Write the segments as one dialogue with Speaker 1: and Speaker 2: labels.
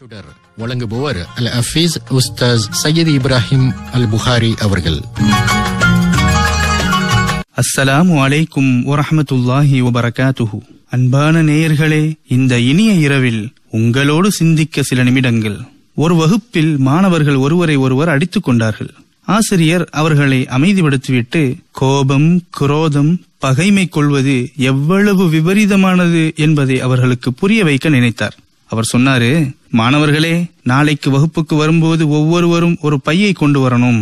Speaker 1: தொடர் வழங்குபவர் அல் அஃபீஸ் உஸ்தாஸ் சையது இப்ராஹிம் அல் புகாரி அவர்கள் அஸ்ஸலாம் வலைக்கும் வரஹமத்துல்லாஹி வபரகாத்துஹு அன்பான நேயர்களே இந்த இனிய இரவில் உங்களோடு சிந்திக்க சில நிமிடங்கள் ஒரு வகுப்பில் மாணவர்கள் ஒருவரை ஒருவர் அடித்துக் கொண்டார்கள் ஆசிரியர் அவர்களை அமைதிப்படுத்திவிட்டு கோபம் குரோதம் பகைமை கொள்வது எவ்வளவு விபரீதமானது என்பதை அவர்களுக்கு புரிய வைக்க நினைத்தார் அவர் சொன்னாரு மாணவர்களே நாளைக்கு வகுப்புக்கு வரும்போது ஒவ்வொருவரும் ஒரு பையை கொண்டு வரணும்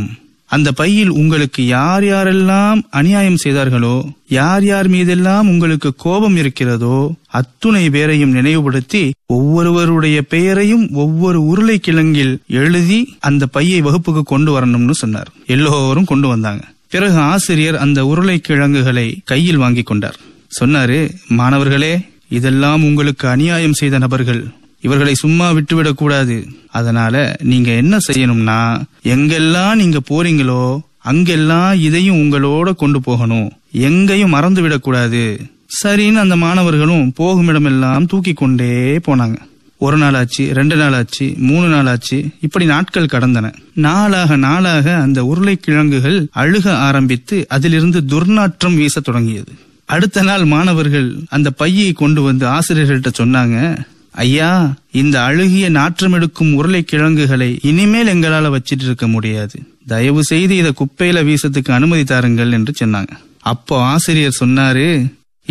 Speaker 1: அந்த பையில் உங்களுக்கு யார் யாரெல்லாம் அநியாயம் செய்தார்களோ யார் யார் மீதெல்லாம் உங்களுக்கு கோபம் இருக்கிறதோ அத்துணை பேரையும் நினைவுபடுத்தி ஒவ்வொருவருடைய பெயரையும் ஒவ்வொரு உருளைக்கிழங்கில் எழுதி அந்த பையை வகுப்புக்கு கொண்டு வரணும்னு சொன்னார் எல்லோரும் கொண்டு வந்தாங்க பிறகு ஆசிரியர் அந்த உருளைக்கிழங்குகளை கையில் வாங்கி கொண்டார் சொன்னாரு மாணவர்களே இதெல்லாம் உங்களுக்கு அநியாயம் செய்த நபர்கள் இவர்களை சும்மா விட்டுவிடக்கூடாது அதனால நீங்க என்ன செய்யணும்னா எங்கெல்லாம் நீங்க போறீங்களோ அங்கெல்லாம் இதையும் உங்களோட கொண்டு போகணும் எங்கேயும் மறந்து விடக்கூடாது சரின்னு அந்த மாணவர்களும் போகும் இடமெல்லாம் தூக்கி கொண்டே போனாங்க ஒரு நாள் ஆச்சு ரெண்டு நாள் ஆச்சு மூணு நாள் ஆச்சு இப்படி நாட்கள் கடந்தன நாளாக நாளாக அந்த உருளைக்கிழங்குகள் அழுக ஆரம்பித்து அதிலிருந்து துர்நாற்றம் வீச தொடங்கியது அடுத்த நாள் மாணவர்கள் அந்த பையை கொண்டு வந்து ஆசிரியர்கள்ட்ட சொன்னாங்க ஐயா இந்த அழுகிய நாற்றம் எடுக்கும் உருளைக்கிழங்குகளை இனிமேல் எங்களால வச்சிட்டு இருக்க முடியாது தயவு செய்து இதை குப்பையில வீசத்துக்கு அனுமதி தாருங்கள் என்று சொன்னாங்க அப்போ ஆசிரியர் சொன்னாரு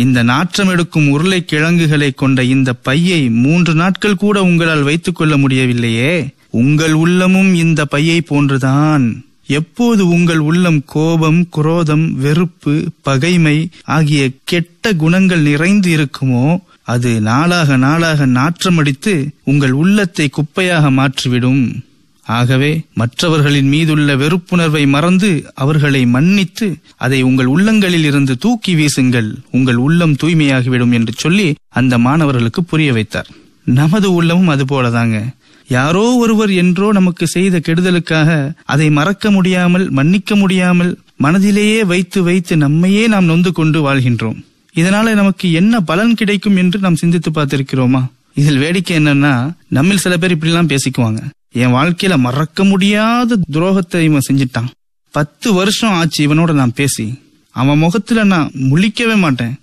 Speaker 1: இந்த நாற்றம் எடுக்கும் உருளைக்கிழங்குகளை கொண்ட இந்த பையை மூன்று நாட்கள் கூட உங்களால் வைத்துக்கொள்ள முடியவில்லையே உங்கள் உள்ளமும் இந்த பையை போன்றுதான் எப்போது உங்கள் உள்ளம் கோபம் குரோதம் வெறுப்பு பகைமை ஆகிய கெட்ட குணங்கள் நிறைந்து இருக்குமோ அது நாளாக நாளாக நாற்றமடித்து உங்கள் உள்ளத்தை குப்பையாக மாற்றிவிடும் ஆகவே மற்றவர்களின் மீதுள்ள வெறுப்புணர்வை மறந்து அவர்களை மன்னித்து அதை உங்கள் உள்ளங்களில் இருந்து தூக்கி வீசுங்கள் உங்கள் உள்ளம் தூய்மையாகிவிடும் என்று சொல்லி அந்த மாணவர்களுக்கு புரிய வைத்தார் நமது உள்ளமும் அது போலதாங்க யாரோ ஒருவர் என்றோ நமக்கு செய்த கெடுதலுக்காக அதை மறக்க முடியாமல் மன்னிக்க முடியாமல் மனதிலேயே வைத்து வைத்து நம்மையே நாம் நொந்து கொண்டு வாழ்கின்றோம் இதனால நமக்கு என்ன பலன் கிடைக்கும் என்று நாம் சிந்தித்து பார்த்திருக்கிறோமா இதில் வேடிக்கை என்னன்னா நம்மில் சில பேர் இப்படிலாம் பேசிக்குவாங்க என் வாழ்க்கையில மறக்க முடியாத துரோகத்தை இவன் செஞ்சிட்டான் பத்து வருஷம் ஆச்சு இவனோட நான் பேசி அவன் முகத்துல நான் முழிக்கவே மாட்டேன்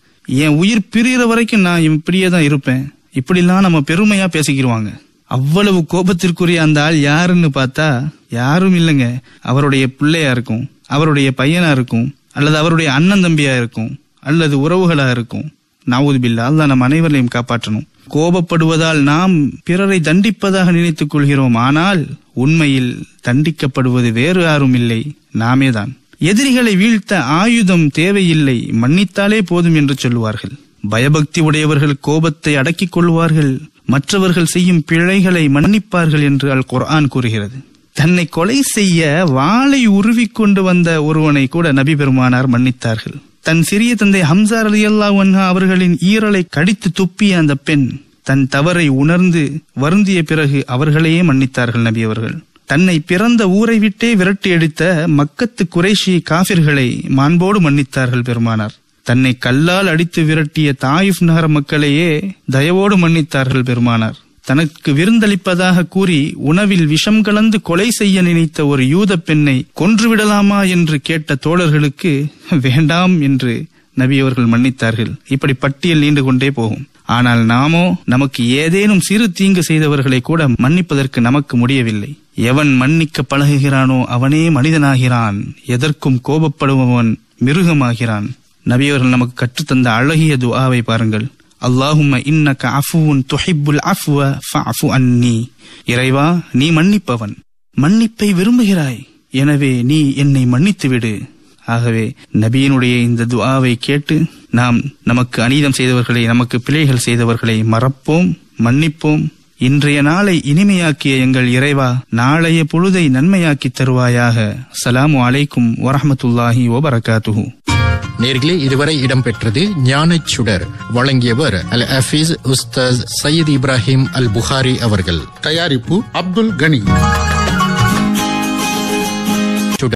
Speaker 1: என் உயிர் பிரிகிற வரைக்கும் நான் இவன் இப்படியே தான் இருப்பேன் இப்படிலாம் நம்ம பெருமையா பேசிக்கிடுவாங்க அவ்வளவு கோபத்திற்குரிய அந்த ஆள் யாருன்னு பார்த்தா யாரும் இல்லைங்க அவருடைய பிள்ளையா இருக்கும் அவருடைய பையனா இருக்கும் அல்லது அவருடைய அண்ணன் தம்பியா இருக்கும் அல்லது உறவுகளாக இருக்கும் நாவூதுபில்லா தான் நம் அனைவரையும் காப்பாற்றணும் கோபப்படுவதால் நாம் பிறரை தண்டிப்பதாக நினைத்துக் கொள்கிறோம் ஆனால் உண்மையில் தண்டிக்கப்படுவது வேறு யாரும் இல்லை நாமேதான் எதிரிகளை வீழ்த்த ஆயுதம் தேவையில்லை மன்னித்தாலே போதும் என்று சொல்லுவார்கள் பயபக்தி உடையவர்கள் கோபத்தை அடக்கிக் கொள்வார்கள் மற்றவர்கள் செய்யும் பிழைகளை மன்னிப்பார்கள் என்று அல் குர்ஆன் கூறுகிறது தன்னை கொலை செய்ய வாளை உருவிக்கொண்டு வந்த ஒருவனை கூட நபி பெருமானார் மன்னித்தார்கள் தன் சிறிய தந்தை ஹம்சார் அலி வன்ஹா அவர்களின் ஈரலை கடித்து துப்பிய அந்த பெண் தன் தவறை உணர்ந்து வருந்திய பிறகு அவர்களையே மன்னித்தார்கள் நபி அவர்கள் தன்னை பிறந்த ஊரை விட்டே விரட்டி அடித்த மக்கத்து குறைஷி காபிர்களை மாண்போடு மன்னித்தார்கள் பெருமானார் தன்னை கல்லால் அடித்து விரட்டிய தாயிஃப் நகர மக்களையே தயவோடு மன்னித்தார்கள் பெருமானார் தனக்கு விருந்தளிப்பதாக கூறி உணவில் விஷம் கலந்து கொலை செய்ய நினைத்த ஒரு யூத பெண்ணை கொன்றுவிடலாமா என்று கேட்ட தோழர்களுக்கு வேண்டாம் என்று நபி அவர்கள் மன்னித்தார்கள் இப்படி பட்டியல் நீண்டு கொண்டே போகும் ஆனால் நாமோ நமக்கு ஏதேனும் சிறு தீங்கு செய்தவர்களை கூட மன்னிப்பதற்கு நமக்கு முடியவில்லை எவன் மன்னிக்க பழகுகிறானோ அவனே மனிதனாகிறான் எதற்கும் கோபப்படுபவன் மிருகமாகிறான் நபியவர்கள் நமக்கு கற்றுத்தந்த அழகிய துஆவை பாருங்கள் அல்லாஹும் இன்னக்க அஃபுன் துஹிப்புல் அஃப்வ ஃபஃபு அன்னி இறைவா நீ மன்னிப்பவன் மன்னிப்பை விரும்புகிறாய் எனவே நீ என்னை மன்னித்து விடு ஆகவே நபியினுடைய இந்த துவாவை கேட்டு நாம் நமக்கு அநீதம் செய்தவர்களை நமக்கு பிழைகள் செய்தவர்களை மறப்போம் மன்னிப்போம் இன்றைய நாளை இனிமையாக்கிய எங்கள் இறைவா நாளைய பொழுதை நன்மையாக்கி தருவாயாக சலாமு அலைக்கும் வரமத்துல்லாஹி வபரகாத்துஹு நேர்களே இதுவரை இடம்பெற்றது ஞான சுடர் வழங்கியவர் அல் ஹபீஸ் உஸ்தாஸ் சையீத் இப்ராஹிம் அல் புகாரி அவர்கள் தயாரிப்பு அப்துல் கனி